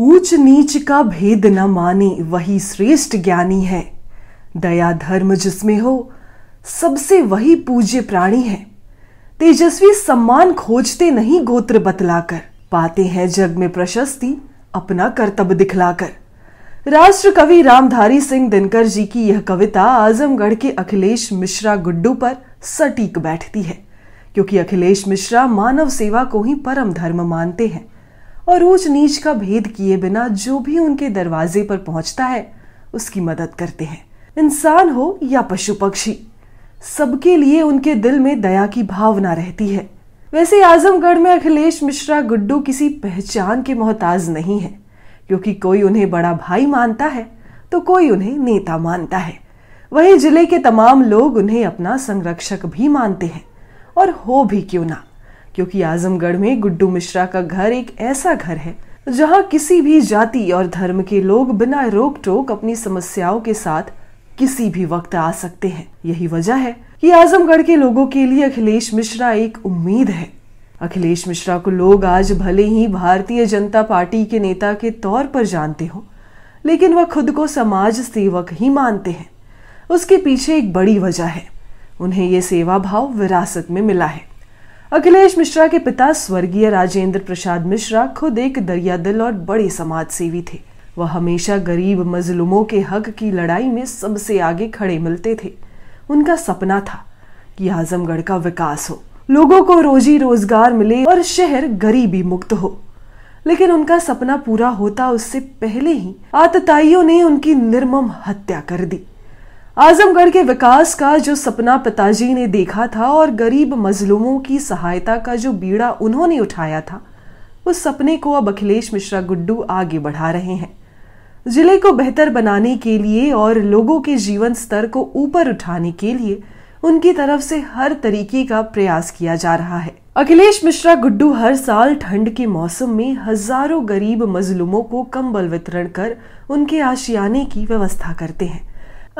ऊंच नीच का भेद न माने वही श्रेष्ठ ज्ञानी है दया धर्म जिसमें हो सबसे वही पूज्य प्राणी है तेजस्वी सम्मान खोजते नहीं गोत्र बतलाकर पाते हैं जग में प्रशस्ति अपना कर्तव्य दिखलाकर राष्ट्र कवि रामधारी सिंह दिनकर जी की यह कविता आजमगढ़ के अखिलेश मिश्रा गुड्डू पर सटीक बैठती है क्योंकि अखिलेश मिश्रा मानव सेवा को ही परम धर्म मानते हैं और ऊंच नीच का भेद किए बिना जो भी उनके दरवाजे पर पहुंचता है उसकी मदद करते हैं इंसान हो या पशु पक्षी सबके लिए उनके दिल में दया की भावना रहती है वैसे आजमगढ़ में अखिलेश मिश्रा गुड्डू किसी पहचान के मोहताज नहीं है क्योंकि कोई उन्हें बड़ा भाई मानता है तो कोई उन्हें नेता मानता है वही जिले के तमाम लोग उन्हें अपना संरक्षक भी मानते हैं और हो भी क्यों ना क्योंकि आजमगढ़ में गुड्डू मिश्रा का घर एक ऐसा घर है जहां किसी भी जाति और धर्म के लोग बिना रोक टोक अपनी समस्याओं के साथ किसी भी वक्त आ सकते हैं यही वजह है कि आजमगढ़ के लोगों के लिए अखिलेश मिश्रा एक उम्मीद है अखिलेश मिश्रा को लोग आज भले ही भारतीय जनता पार्टी के नेता के तौर पर जानते हो लेकिन वह खुद को समाज सेवक ही मानते हैं उसके पीछे एक बड़ी वजह है उन्हें ये सेवा भाव विरासत में मिला है अखिलेश मिश्रा के पिता स्वर्गीय राजेंद्र प्रसाद मिश्रा खुद एक दरिया दिल और बड़े समाज सेवी थे वह हमेशा गरीब मजलूमों के हक की लड़ाई में सबसे आगे खड़े मिलते थे उनका सपना था कि आजमगढ़ का विकास हो लोगों को रोजी रोजगार मिले और शहर गरीबी मुक्त हो लेकिन उनका सपना पूरा होता उससे पहले ही आतताइयों ने उनकी निर्मम हत्या कर दी आजमगढ़ के विकास का जो सपना पिताजी ने देखा था और गरीब मजलूमों की सहायता का जो बीड़ा उन्होंने उठाया था उस सपने को अब अखिलेश मिश्रा गुड्डू आगे बढ़ा रहे हैं जिले को बेहतर बनाने के लिए और लोगों के जीवन स्तर को ऊपर उठाने के लिए उनकी तरफ से हर तरीके का प्रयास किया जा रहा है अखिलेश मिश्रा गुड्डू हर साल ठंड के मौसम में हजारों गरीब मजलूमों को कम्बल वितरण कर उनके आशियाने की व्यवस्था करते हैं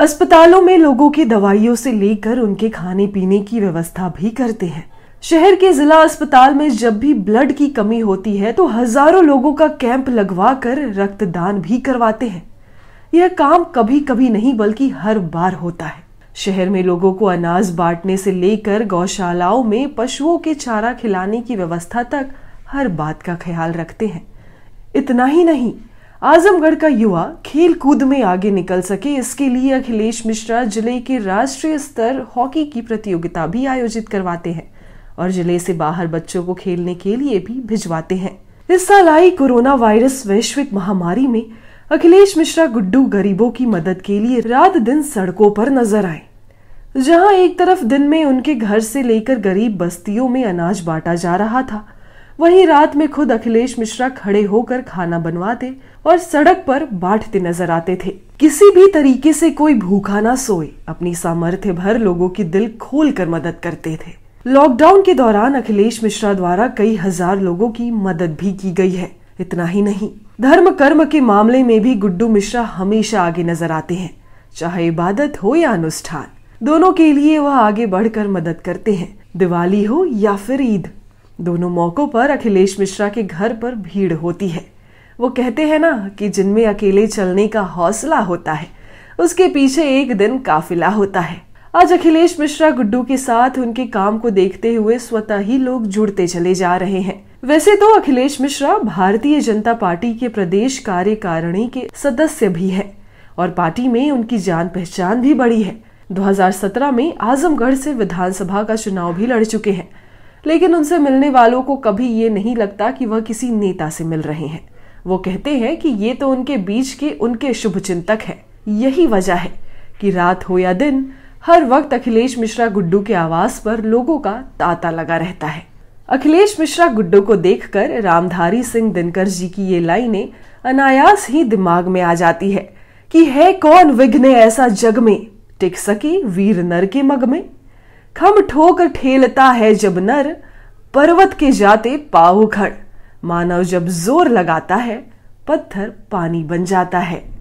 अस्पतालों में लोगों की दवाइयों से लेकर उनके खाने पीने की व्यवस्था भी करते हैं शहर के जिला अस्पताल में जब भी ब्लड की कमी होती है तो हजारों लोगों का कैंप लगवा कर रक्तदान भी करवाते हैं यह काम कभी कभी नहीं बल्कि हर बार होता है शहर में लोगों को अनाज बांटने से लेकर गौशालाओं में पशुओं के चारा खिलाने की व्यवस्था तक हर बात का ख्याल रखते हैं इतना ही नहीं आजमगढ़ का युवा खेल कूद में आगे निकल सके इसके लिए अखिलेश मिश्रा जिले के राष्ट्रीय स्तर हॉकी की प्रतियोगिता भी आयोजित करवाते हैं और जिले से बाहर बच्चों को खेलने के लिए भी भिजवाते हैं इस साल आई कोरोना वायरस वैश्विक महामारी में अखिलेश मिश्रा गुड्डू गरीबों की मदद के लिए रात दिन सड़कों पर नजर आए जहां एक तरफ दिन में उनके घर से लेकर गरीब बस्तियों में अनाज बांटा जा रहा था वहीं रात में खुद अखिलेश मिश्रा खड़े होकर खाना बनवाते और सड़क पर बांटते नजर आते थे किसी भी तरीके से कोई भूखा ना सोए अपनी सामर्थ्य भर लोगों की दिल खोल कर मदद करते थे लॉकडाउन के दौरान अखिलेश मिश्रा द्वारा कई हजार लोगों की मदद भी की गई है इतना ही नहीं धर्म कर्म के मामले में भी गुड्डू मिश्रा हमेशा आगे नजर आते हैं चाहे इबादत हो या अनुष्ठान दोनों के लिए वह आगे बढ़कर मदद करते हैं दिवाली हो या फिर ईद दोनों मौकों पर अखिलेश मिश्रा के घर पर भीड़ होती है वो कहते हैं ना कि जिनमें अकेले चलने का हौसला होता है उसके पीछे एक दिन काफिला होता है आज अखिलेश मिश्रा गुड्डू के साथ उनके काम को देखते हुए स्वतः ही लोग जुड़ते चले जा रहे हैं वैसे तो अखिलेश मिश्रा भारतीय जनता पार्टी के प्रदेश कार्यकारिणी के सदस्य भी है और पार्टी में उनकी जान पहचान भी बड़ी है 2017 में आजमगढ़ से विधानसभा का चुनाव भी लड़ चुके हैं लेकिन उनसे मिलने वालों को कभी ये नहीं लगता कि वह किसी नेता से मिल रहे हैं वो कहते हैं कि ये तो उनके बीच के उनके शुभ चिंतक है यही वजह है कि रात हो या दिन हर वक्त अखिलेश मिश्रा गुड्डू के आवास पर लोगों का तांता लगा रहता है अखिलेश मिश्रा गुड्डू को देखकर रामधारी सिंह दिनकर जी की ये लाइनें अनायास ही दिमाग में आ जाती है कि है कौन विघ्न ऐसा जग में टिक सके वीर नर के मग में खम ठोकर ठेलता है जब नर पर्वत के जाते पाव खड़ मानव जब जोर लगाता है पत्थर पानी बन जाता है